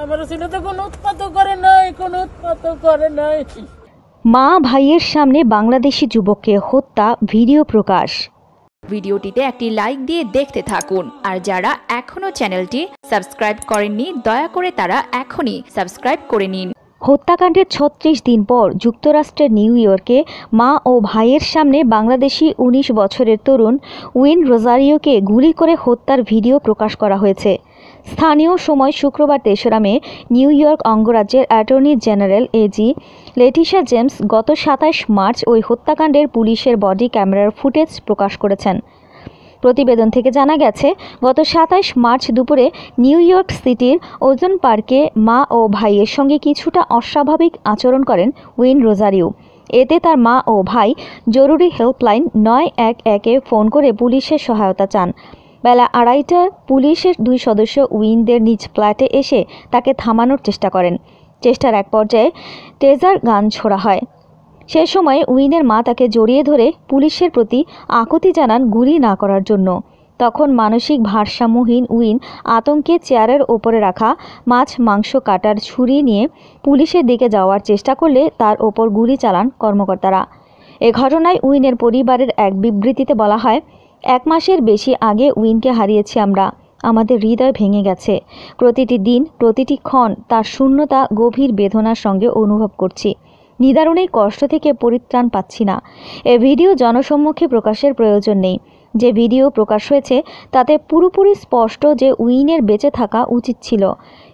আমার তো কোনো উৎপাত করে নাই কোনো উৎপাত করে নাই মা ভাইয়ের সামনে বাংলাদেশি যুবককে হত্যা ভিডিও প্রকাশ ভিডিওটিতে একটি লাইক দিয়ে দেখতে থাকুন আর যারা এখনও চ্যানেলটি সাবস্ক্রাইব করেননি দয়া করে তারা এখনই সাবস্ক্রাইব করে নিন হত্যাকাণ্ডের ছত্রিশ দিন পর যুক্তরাষ্ট্রের নিউ ইয়র্কে মা ও ভাইয়ের সামনে বাংলাদেশি ১৯ বছরের তরুণ উইন রোজারিওকে গুলি করে হত্যার ভিডিও প্রকাশ করা হয়েছে স্থানীয় সময় শুক্রবার তেসরা মে নিউ ইয়র্ক অঙ্গরাজ্যের attorney general AG Letitia James গত সাতাশ মার্চ ওই হত্যাকাণ্ডের পুলিশের বডি ক্যামেরার ফুটেজ প্রকাশ করেছেন প্রতিবেদন থেকে জানা গেছে গত সাতাশ মার্চ দুপুরে নিউ ইয়র্ক সিটির ওজন পার্কে মা ও ভাইয়ের সঙ্গে কিছুটা অস্বাভাবিক আচরণ করেন উইন রোজারিও এতে তার মা ও ভাই জরুরি হেল্পলাইন নয় এক একে ফোন করে পুলিশের সহায়তা চান বেলা আড়াইটায় পুলিশের দুই সদস্য উইনদের নিজ ফ্ল্যাটে এসে তাকে থামানোর চেষ্টা করেন চেষ্টার এক পর্যায়ে টেজার গান ছোড়া হয় সে সময় উইনের মা তাকে জড়িয়ে ধরে পুলিশের প্রতি আকুতি জানান গুলি না করার জন্য তখন মানসিক ভারসাম্যহীন উইন আতঙ্কে চেয়ারের ওপরে রাখা মাছ মাংস কাটার ছুরি নিয়ে পুলিশের দিকে যাওয়ার চেষ্টা করলে তার ওপর গুলি চালান কর্মকর্তারা এ ঘটনায় উইনের পরিবারের এক বিবৃতিতে বলা হয় এক মাসের বেশি আগে উইনকে হারিয়েছি আমরা আমাদের হৃদয় ভেঙে গেছে প্রতিটি দিন প্রতিটি ক্ষণ তার শূন্যতা গভীর বেদনার সঙ্গে অনুভব করছি নিদারুণ এই কষ্ট থেকে পরিত্রাণ পাচ্ছি না এ ভিডিও জনসম্মুখে প্রকাশের প্রয়োজন নেই যে ভিডিও প্রকাশ হয়েছে তাতে পুরোপুরি স্পষ্ট যে উইনের বেঁচে থাকা উচিত ছিল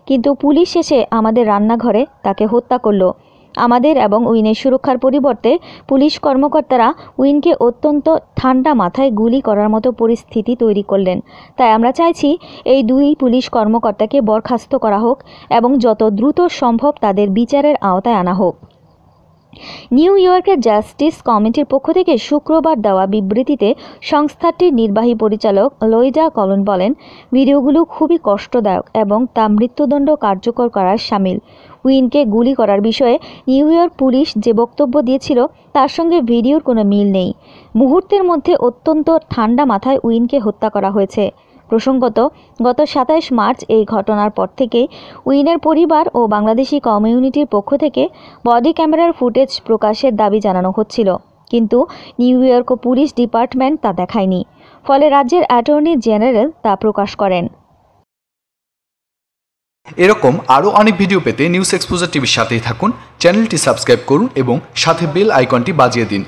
কিন্তু পুলিশ এসে আমাদের রান্নাঘরে তাকে হত্যা করলো আমাদের এবং উইনের সুরক্ষার পরিবর্তে পুলিশ কর্মকর্তারা উইনকে অত্যন্ত ঠান্ডা মাথায় গুলি করার মতো পরিস্থিতি তৈরি করলেন তাই আমরা চাইছি এই দুই পুলিশ কর্মকর্তাকে বরখাস্ত করা হোক এবং যত দ্রুত সম্ভব তাদের বিচারের আওতায় আনা হোক নিউ ইয়র্কের জাস্টিস কমিটির পক্ষ থেকে শুক্রবার দেওয়া বিবৃতিতে সংস্থাটির নির্বাহী পরিচালক লইডা কলন বলেন ভিডিওগুলো খুবই কষ্টদায়ক এবং তা মৃত্যুদণ্ড কার্যকর করার সামিল উইনকে গুলি করার বিষয়ে নিউ ইয়র্ক পুলিশ যে বক্তব্য দিয়েছিল তার সঙ্গে ভিডিওর কোনো মিল নেই মুহূর্তের মধ্যে অত্যন্ত ঠান্ডা মাথায় উইনকে হত্যা করা হয়েছে প্রসঙ্গত গত সাতাইশ মার্চ এই ঘটনার পর থেকে উইনের পরিবার ও বাংলাদেশি কমিউনিটির পক্ষ থেকে বডি ক্যামেরার ফুটেজ প্রকাশের দাবি জানানো হচ্ছিল কিন্তু নিউ ইয়র্ক পুলিশ ডিপার্টমেন্ট তা দেখায়নি ফলে রাজ্যের অ্যাটর্নি জেনারেল তা প্রকাশ করেন এরকম আরও অনেক ভিডিও পেতে নিউজ এক্সপোজার টিভির সাথেই থাকুন চ্যানেলটি সাবস্ক্রাইব করুন এবং সাথে বেল আইকনটি বাজিয়ে দিন